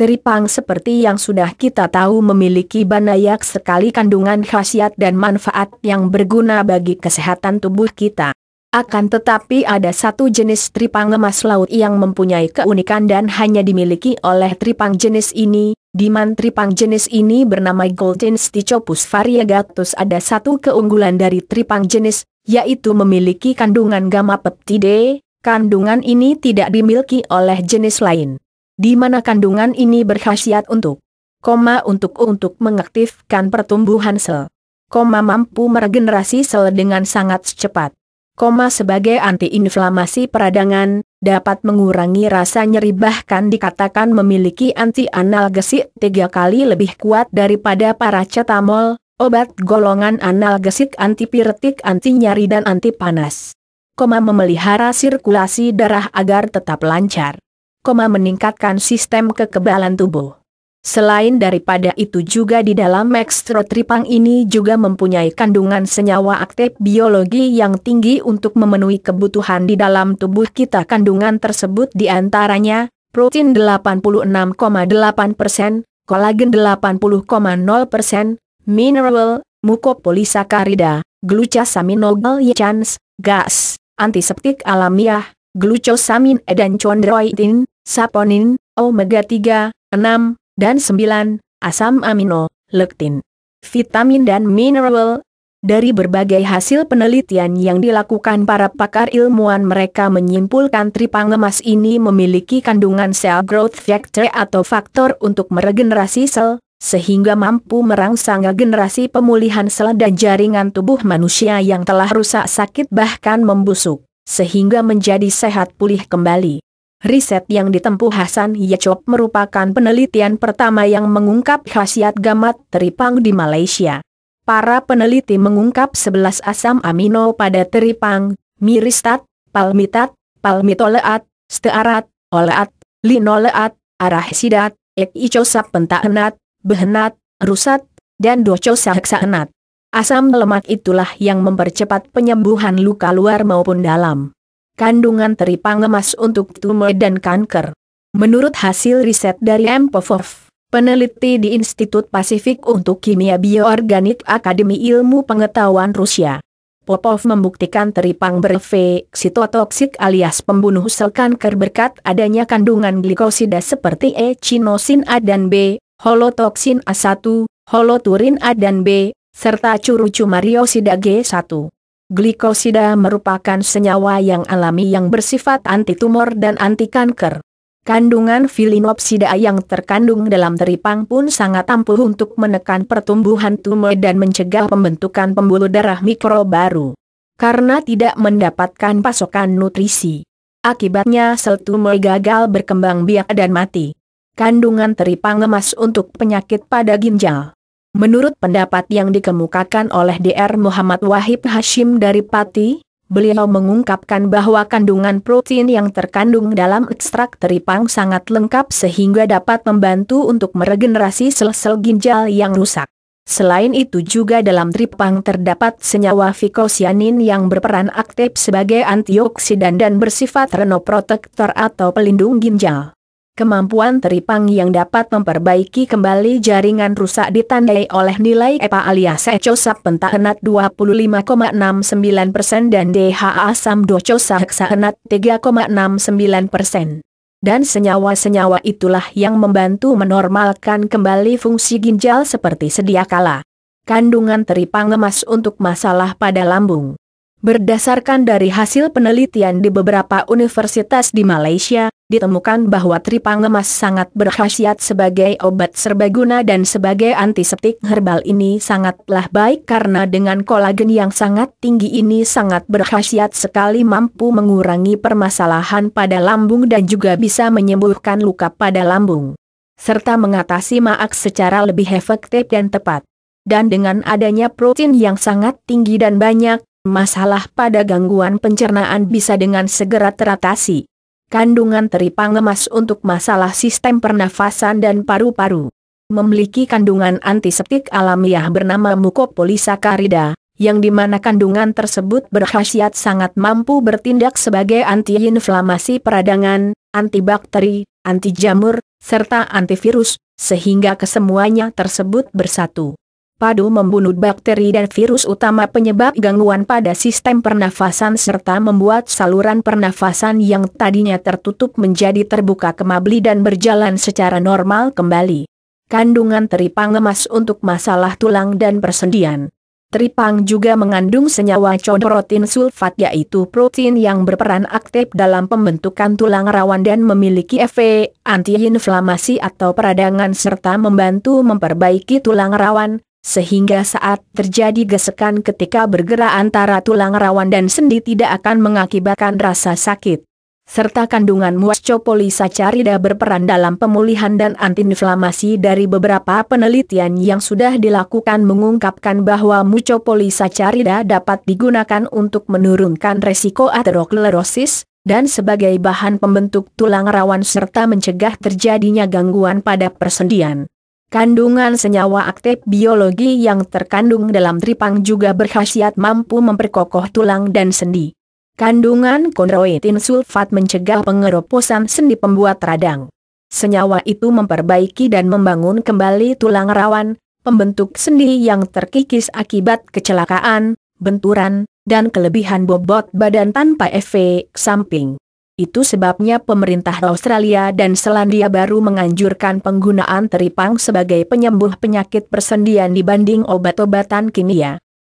Teripang seperti yang sudah kita tahu memiliki banyak sekali kandungan khasiat dan manfaat yang berguna bagi kesehatan tubuh kita. Akan tetapi ada satu jenis tripang emas laut yang mempunyai keunikan dan hanya dimiliki oleh tripang jenis ini, di mana tripang jenis ini bernama Golden Stichopus variegatus ada satu keunggulan dari tripang jenis, yaitu memiliki kandungan gamma peptide, kandungan ini tidak dimiliki oleh jenis lain di mana kandungan ini berkhasiat untuk koma untuk untuk mengaktifkan pertumbuhan sel. Koma mampu meregenerasi sel dengan sangat cepat. Koma sebagai antiinflamasi peradangan, dapat mengurangi rasa nyeri bahkan dikatakan memiliki anti-analgesik tiga kali lebih kuat daripada paracetamol, obat golongan analgesik antipiretik anti nyari dan anti panas. Koma memelihara sirkulasi darah agar tetap lancar koma meningkatkan sistem kekebalan tubuh. Selain daripada itu juga di dalam ekstrotripang ini juga mempunyai kandungan senyawa aktif biologi yang tinggi untuk memenuhi kebutuhan di dalam tubuh kita. Kandungan tersebut diantaranya, protein 86,8%, kolagen 80,0%, mineral, mukopolisakarida, yacans, gas, antiseptik alamiah, glucosamin E dan chondroitin, saponin, omega 3, 6, dan 9, asam amino, lektin, vitamin dan mineral. Dari berbagai hasil penelitian yang dilakukan para pakar ilmuwan mereka menyimpulkan tripang emas ini memiliki kandungan sel growth factor atau faktor untuk meregenerasi sel, sehingga mampu merangsang generasi pemulihan sel dan jaringan tubuh manusia yang telah rusak sakit bahkan membusuk sehingga menjadi sehat pulih kembali. Riset yang ditempuh Hasan Yechop merupakan penelitian pertama yang mengungkap khasiat gamat teripang di Malaysia. Para peneliti mengungkap 11 asam amino pada teripang, miristat, palmitat, palmitoleat, stearat, oleat, linoleat, arahsidat, ekicosapentaenat, behenat, rusat, dan docosahexaenat. Asam lemak itulah yang mempercepat penyembuhan luka luar maupun dalam. Kandungan teripang pangemas untuk tumor dan kanker. Menurut hasil riset dari MPOVOV, peneliti di Institut Pasifik untuk Kimia Bioorganik Akademi Ilmu Pengetahuan Rusia. Popov membuktikan teripang berefek sitotoksik alias pembunuh sel kanker berkat adanya kandungan glikosida seperti e chinosin A dan B, holotoksin A1, holoturin A dan B, serta curucu Mariosida G1. Glikosida merupakan senyawa yang alami yang bersifat antitumor dan anti kanker. Kandungan filinopsida yang terkandung dalam teripang pun sangat ampuh untuk menekan pertumbuhan tumor dan mencegah pembentukan pembuluh darah mikro baru. Karena tidak mendapatkan pasokan nutrisi. Akibatnya sel tumor gagal berkembang biak dan mati. Kandungan teripang emas untuk penyakit pada ginjal. Menurut pendapat yang dikemukakan oleh DR Muhammad Wahib Hashim dari Pati, beliau mengungkapkan bahwa kandungan protein yang terkandung dalam ekstrak teripang sangat lengkap sehingga dapat membantu untuk meregenerasi sel-sel ginjal yang rusak. Selain itu juga dalam teripang terdapat senyawa fikosianin yang berperan aktif sebagai antioksidan dan bersifat renoprotektor atau pelindung ginjal. Kemampuan teripang yang dapat memperbaiki kembali jaringan rusak ditandai oleh nilai EPA alias Ecosap Pentahenat 25,69% dan DHA asam Samdocosa Heksahenat 3,69%. Dan senyawa-senyawa itulah yang membantu menormalkan kembali fungsi ginjal seperti sedia kala. Kandungan teripang emas untuk masalah pada lambung. Berdasarkan dari hasil penelitian di beberapa universitas di Malaysia, ditemukan bahwa tripang emas sangat berkhasiat sebagai obat serbaguna dan sebagai antiseptik herbal ini sangatlah baik karena dengan kolagen yang sangat tinggi ini sangat berkhasiat sekali mampu mengurangi permasalahan pada lambung dan juga bisa menyembuhkan luka pada lambung. Serta mengatasi maag secara lebih efektif dan tepat. Dan dengan adanya protein yang sangat tinggi dan banyak, masalah pada gangguan pencernaan bisa dengan segera teratasi kandungan teri pangemas untuk masalah sistem pernafasan dan paru-paru. Memiliki kandungan antiseptik alamiah bernama mukopolisakarida, yang dimana kandungan tersebut berkhasiat sangat mampu bertindak sebagai antiinflamasi peradangan, antibakteri, anti jamur, serta antivirus, sehingga kesemuanya tersebut bersatu padu membunuh bakteri dan virus utama penyebab gangguan pada sistem pernafasan serta membuat saluran pernafasan yang tadinya tertutup menjadi terbuka kembali dan berjalan secara normal kembali. Kandungan teripang emas untuk masalah tulang dan persendian. Teripang juga mengandung senyawa codorotin sulfat yaitu protein yang berperan aktif dalam pembentukan tulang rawan dan memiliki efek antiinflamasi atau peradangan serta membantu memperbaiki tulang rawan, sehingga saat terjadi gesekan ketika bergerak antara tulang rawan dan sendi tidak akan mengakibatkan rasa sakit. Serta kandungan muascopolisacarida berperan dalam pemulihan dan antiinflamasi dari beberapa penelitian yang sudah dilakukan mengungkapkan bahwa mucopolisacarida dapat digunakan untuk menurunkan resiko ateroklerosis, dan sebagai bahan pembentuk tulang rawan serta mencegah terjadinya gangguan pada persendian. Kandungan senyawa aktif biologi yang terkandung dalam tripang juga berkhasiat mampu memperkokoh tulang dan sendi. Kandungan kondroitin sulfat mencegah pengeroposan sendi pembuat radang. Senyawa itu memperbaiki dan membangun kembali tulang rawan, pembentuk sendi yang terkikis akibat kecelakaan, benturan, dan kelebihan bobot badan tanpa efek samping. Itu sebabnya pemerintah Australia dan Selandia Baru menganjurkan penggunaan teripang sebagai penyembuh penyakit persendian dibanding obat-obatan kimia.